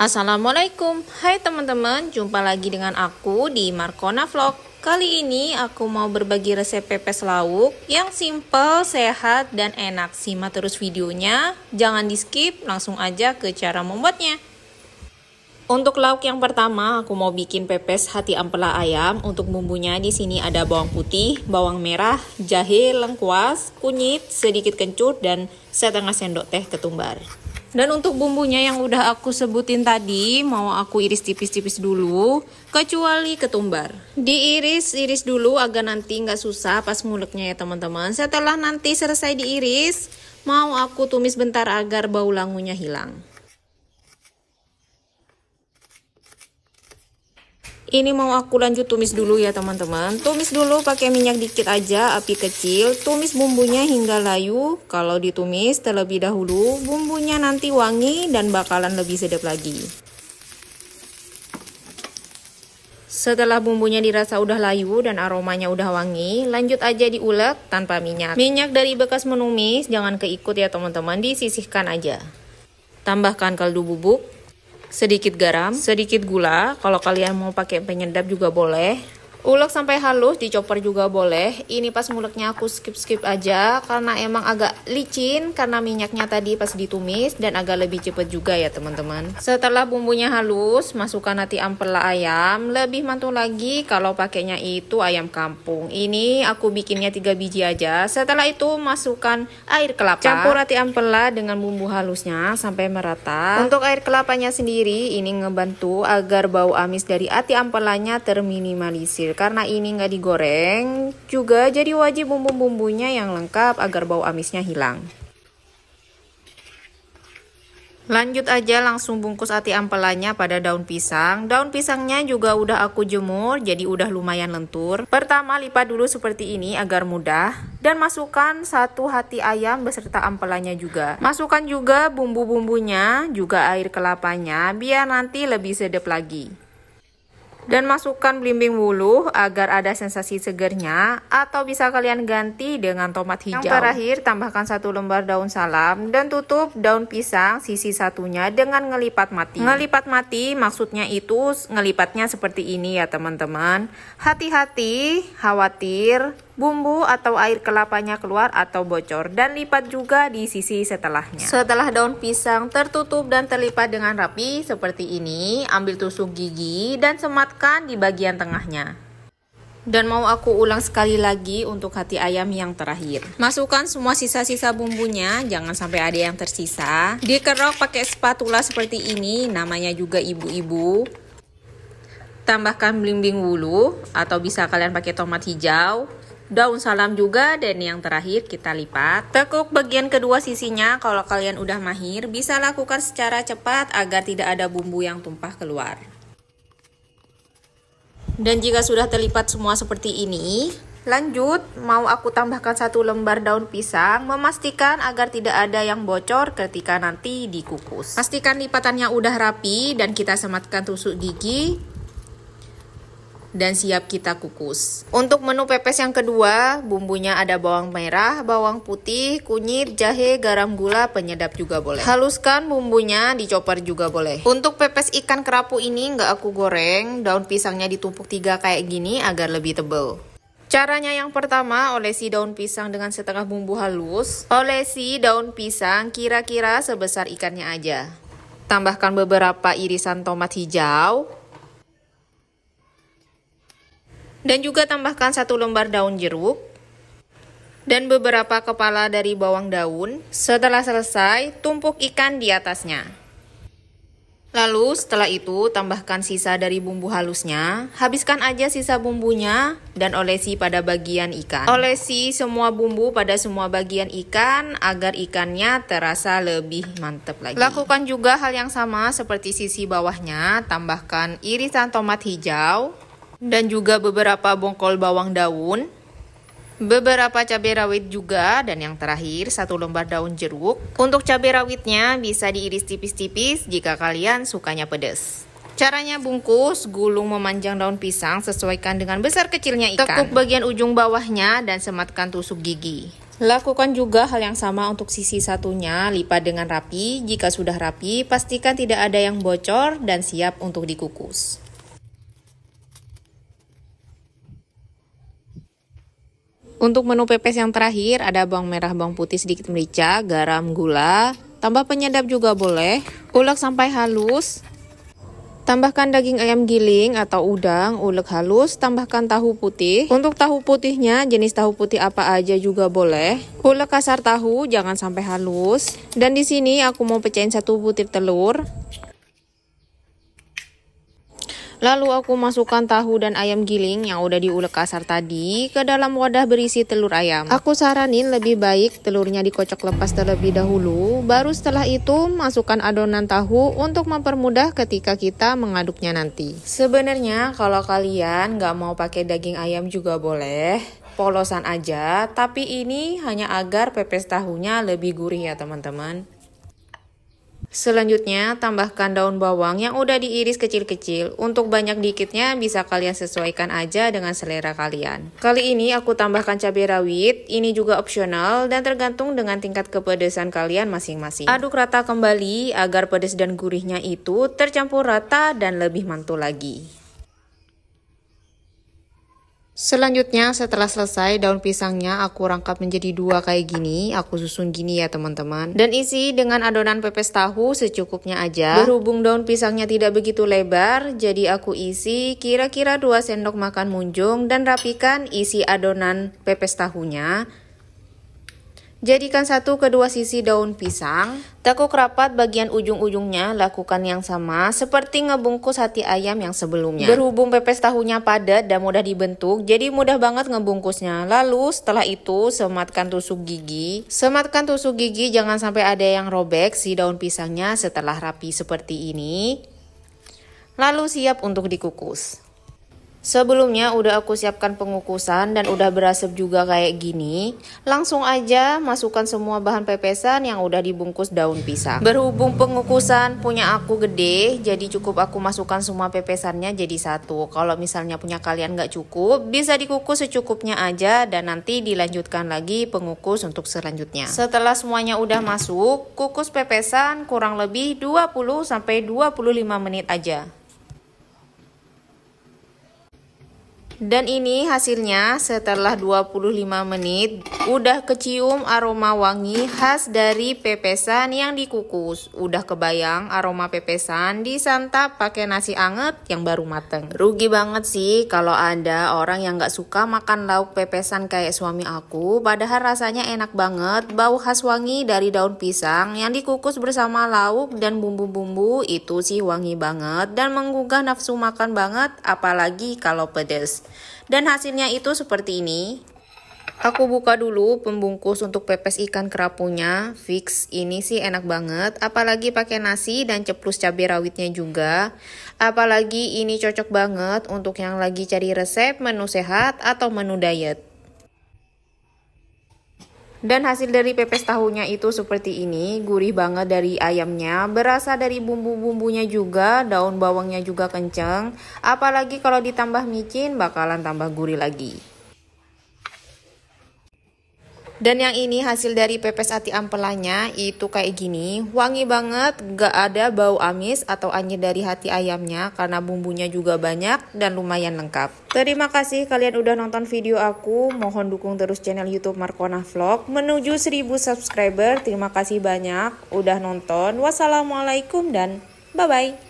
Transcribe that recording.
Assalamualaikum, hai teman-teman, jumpa lagi dengan aku di Markona Vlog. Kali ini aku mau berbagi resep pepes lauk yang simple, sehat, dan enak. Simak terus videonya, jangan di skip, langsung aja ke cara membuatnya. Untuk lauk yang pertama, aku mau bikin pepes hati ampela ayam. Untuk bumbunya di sini ada bawang putih, bawang merah, jahe, lengkuas, kunyit, sedikit kencur, dan setengah sendok teh ketumbar. Dan untuk bumbunya yang udah aku sebutin tadi, mau aku iris tipis-tipis dulu, kecuali ketumbar. Diiris-iris dulu agar nanti nggak susah pas nguleknya ya teman-teman. Setelah nanti selesai diiris, mau aku tumis bentar agar bau langunya hilang. Ini mau aku lanjut tumis dulu ya teman-teman. Tumis dulu pakai minyak dikit aja, api kecil. Tumis bumbunya hingga layu. Kalau ditumis terlebih dahulu, bumbunya nanti wangi dan bakalan lebih sedap lagi. Setelah bumbunya dirasa udah layu dan aromanya udah wangi, lanjut aja diulek tanpa minyak. Minyak dari bekas menumis jangan keikut ya teman-teman, disisihkan aja. Tambahkan kaldu bubuk, sedikit garam, sedikit gula. Kalau kalian mau pakai penyedap juga boleh. Ulek sampai halus, dicoper juga boleh. Ini pas nguleknya aku skip-skip aja karena emang agak licin karena minyaknya tadi pas ditumis dan agak lebih cepet juga ya teman-teman. Setelah bumbunya halus, masukkan nanti ampela ayam. Lebih mantul lagi kalau pakainya itu ayam kampung. Ini aku bikinnya 3 biji aja. Setelah itu masukkan air kelapa. Campur nanti ampela dengan bumbu halusnya sampai merata. Untuk air kelapanya sendiri ini ngebantu agar bau amis dari ati ampelanya terminimalisir kecil. Karena ini nggak digoreng, juga jadi wajib bumbu-bumbunya yang lengkap agar bau amisnya hilang. Lanjut aja langsung bungkus ati ampelanya pada daun pisang. Daun pisangnya juga udah aku jemur, jadi udah lumayan lentur. Pertama lipat dulu seperti ini agar mudah. Dan masukkan satu hati ayam beserta ampelanya juga. Masukkan juga bumbu-bumbunya, juga air kelapanya, biar nanti lebih sedap lagi. Dan masukkan belimbing wulu agar ada sensasi segernya atau bisa kalian ganti dengan tomat hijau. Yang terakhir tambahkan satu lembar daun salam dan tutup daun pisang sisi satunya dengan ngelipat mati. Ngelipat mati maksudnya itu ngelipatnya seperti ini ya teman-teman. Hati-hati, khawatir bumbu atau air kelapanya keluar atau bocor dan lipat juga di sisi setelahnya. Setelah daun pisang tertutup dan terlipat dengan rapi seperti ini, ambil tusuk gigi dan sematkan di bagian tengahnya. Dan mau aku ulang sekali lagi untuk hati ayam yang terakhir. Masukkan semua sisa-sisa bumbunya, jangan sampai ada yang tersisa. Dikerok pakai spatula seperti ini, namanya juga ibu-ibu. Tambahkan belimbing wulu atau bisa kalian pakai tomat hijau daun salam juga dan yang terakhir kita lipat tekuk bagian kedua sisinya kalau kalian udah mahir bisa lakukan secara cepat agar tidak ada bumbu yang tumpah keluar dan jika sudah terlipat semua seperti ini lanjut mau aku tambahkan satu lembar daun pisang memastikan agar tidak ada yang bocor ketika nanti dikukus pastikan lipatannya udah rapi dan kita sematkan tusuk gigi dan siap kita kukus. Untuk menu pepes yang kedua, bumbunya ada bawang merah, bawang putih, kunyit, jahe, garam gula, penyedap juga boleh. Haluskan bumbunya, dicoper juga boleh. Untuk pepes ikan kerapu ini nggak aku goreng, daun pisangnya ditumpuk tiga kayak gini agar lebih tebel. Caranya yang pertama, olesi daun pisang dengan setengah bumbu halus. Olesi daun pisang kira-kira sebesar ikannya aja. Tambahkan beberapa irisan tomat hijau, dan juga tambahkan satu lembar daun jeruk dan beberapa kepala dari bawang daun. Setelah selesai, tumpuk ikan di atasnya. Lalu setelah itu tambahkan sisa dari bumbu halusnya, habiskan aja sisa bumbunya dan olesi pada bagian ikan. Olesi semua bumbu pada semua bagian ikan agar ikannya terasa lebih mantep lagi. Lakukan juga hal yang sama seperti sisi bawahnya, tambahkan irisan tomat hijau, dan juga beberapa bongkol bawang daun, beberapa cabai rawit juga, dan yang terakhir satu lembar daun jeruk. Untuk cabai rawitnya bisa diiris tipis-tipis jika kalian sukanya pedas. Caranya bungkus, gulung memanjang daun pisang, sesuaikan dengan besar kecilnya ikan. Tekuk bagian ujung bawahnya dan sematkan tusuk gigi. Lakukan juga hal yang sama untuk sisi satunya, lipat dengan rapi. Jika sudah rapi, pastikan tidak ada yang bocor dan siap untuk dikukus. Untuk menu pepes yang terakhir ada bawang merah, bawang putih, sedikit merica, garam, gula. Tambah penyedap juga boleh. Ulek sampai halus. Tambahkan daging ayam giling atau udang, ulek halus, tambahkan tahu putih. Untuk tahu putihnya, jenis tahu putih apa aja juga boleh. Ulek kasar tahu, jangan sampai halus. Dan di sini aku mau pecahin satu butir telur. Lalu aku masukkan tahu dan ayam giling yang udah diulek kasar tadi ke dalam wadah berisi telur ayam. Aku saranin lebih baik telurnya dikocok lepas terlebih dahulu, baru setelah itu masukkan adonan tahu untuk mempermudah ketika kita mengaduknya nanti. Sebenarnya kalau kalian nggak mau pakai daging ayam juga boleh, polosan aja, tapi ini hanya agar pepes tahunya lebih gurih ya teman-teman. Selanjutnya, tambahkan daun bawang yang udah diiris kecil-kecil. Untuk banyak dikitnya bisa kalian sesuaikan aja dengan selera kalian. Kali ini aku tambahkan cabai rawit, ini juga opsional dan tergantung dengan tingkat kepedesan kalian masing-masing. Aduk rata kembali agar pedas dan gurihnya itu tercampur rata dan lebih mantul lagi. Selanjutnya setelah selesai daun pisangnya aku rangkap menjadi dua kayak gini Aku susun gini ya teman-teman Dan isi dengan adonan pepes tahu secukupnya aja Berhubung daun pisangnya tidak begitu lebar Jadi aku isi kira-kira 2 sendok makan munjung Dan rapikan isi adonan pepes tahunya Jadikan satu kedua sisi daun pisang. Tekuk rapat bagian ujung-ujungnya, lakukan yang sama seperti ngebungkus hati ayam yang sebelumnya. Berhubung pepes tahunya padat dan mudah dibentuk, jadi mudah banget ngebungkusnya. Lalu setelah itu sematkan tusuk gigi. Sematkan tusuk gigi jangan sampai ada yang robek si daun pisangnya setelah rapi seperti ini. Lalu siap untuk dikukus. Sebelumnya udah aku siapkan pengukusan dan udah berasap juga kayak gini. Langsung aja masukkan semua bahan pepesan yang udah dibungkus daun pisang. Berhubung pengukusan punya aku gede, jadi cukup aku masukkan semua pepesannya jadi satu. Kalau misalnya punya kalian gak cukup, bisa dikukus secukupnya aja dan nanti dilanjutkan lagi pengukus untuk selanjutnya. Setelah semuanya udah masuk, kukus pepesan kurang lebih 20-25 menit aja. Dan ini hasilnya setelah 25 menit udah kecium aroma wangi khas dari pepesan yang dikukus. Udah kebayang aroma pepesan disantap pakai nasi anget yang baru mateng. Rugi banget sih kalau ada orang yang gak suka makan lauk pepesan kayak suami aku. Padahal rasanya enak banget, bau khas wangi dari daun pisang yang dikukus bersama lauk dan bumbu-bumbu itu sih wangi banget dan menggugah nafsu makan banget apalagi kalau pedes. Dan hasilnya itu seperti ini. Aku buka dulu pembungkus untuk pepes ikan kerapunya. Fix, ini sih enak banget. Apalagi pakai nasi dan ceplus cabai rawitnya juga. Apalagi ini cocok banget untuk yang lagi cari resep menu sehat atau menu diet. Dan hasil dari pepes tahunya itu seperti ini, gurih banget dari ayamnya, berasa dari bumbu-bumbunya juga, daun bawangnya juga kenceng, apalagi kalau ditambah micin bakalan tambah gurih lagi. Dan yang ini hasil dari pepes ati ampelanya itu kayak gini, wangi banget, gak ada bau amis atau anjir dari hati ayamnya karena bumbunya juga banyak dan lumayan lengkap. Terima kasih kalian udah nonton video aku, mohon dukung terus channel YouTube Markona Vlog menuju 1000 subscriber. Terima kasih banyak udah nonton. Wassalamualaikum dan bye-bye.